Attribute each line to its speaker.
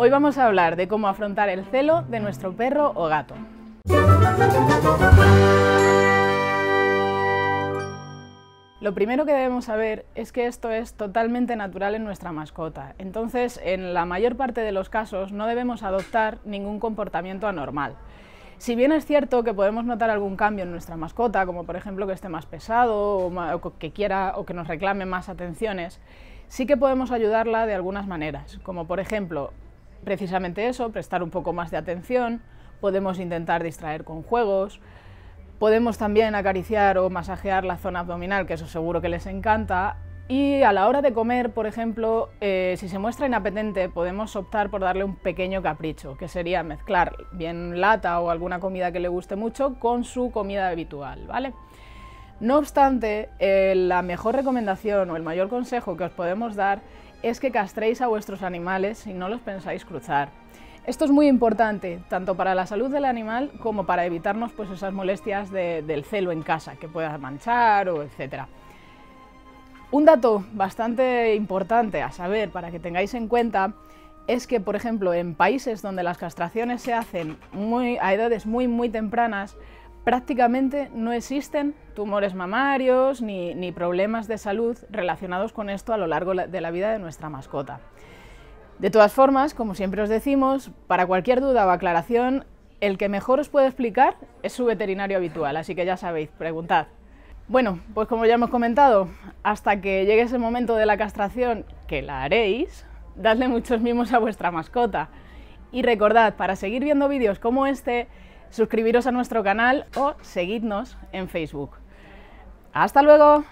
Speaker 1: Hoy vamos a hablar de cómo afrontar el celo de nuestro perro o gato. Lo primero que debemos saber es que esto es totalmente natural en nuestra mascota, entonces en la mayor parte de los casos no debemos adoptar ningún comportamiento anormal. Si bien es cierto que podemos notar algún cambio en nuestra mascota, como por ejemplo que esté más pesado o, que quiera o que nos reclame más atenciones, sí que podemos ayudarla de algunas maneras, como por ejemplo Precisamente eso, prestar un poco más de atención, podemos intentar distraer con juegos, podemos también acariciar o masajear la zona abdominal, que eso seguro que les encanta, y a la hora de comer, por ejemplo, eh, si se muestra inapetente, podemos optar por darle un pequeño capricho, que sería mezclar bien lata o alguna comida que le guste mucho con su comida habitual, ¿vale? No obstante, eh, la mejor recomendación o el mayor consejo que os podemos dar es que castréis a vuestros animales si no los pensáis cruzar. Esto es muy importante, tanto para la salud del animal como para evitarnos pues, esas molestias del celo en casa, que pueda manchar o etc. Un dato bastante importante a saber para que tengáis en cuenta es que, por ejemplo, en países donde las castraciones se hacen a edades muy, muy tempranas, prácticamente no existen tumores mamarios ni, problemas de salud relacionados con esto a lo largo de la vida de nuestra mascota. De todas formas, como siempre os decimos, para cualquier duda o aclaración, el que mejor os puede explicar es su veterinario habitual, así que ya sabéis, preguntad. Bueno, pues como ya hemos comentado, hasta que llegue ese momento de la castración, que la haréis, dadle muchos mimos a vuestra mascota. Y recordad, para seguir viendo vídeos como este, suscribiros a nuestro canal o seguidnos en Facebook. ¡Hasta luego!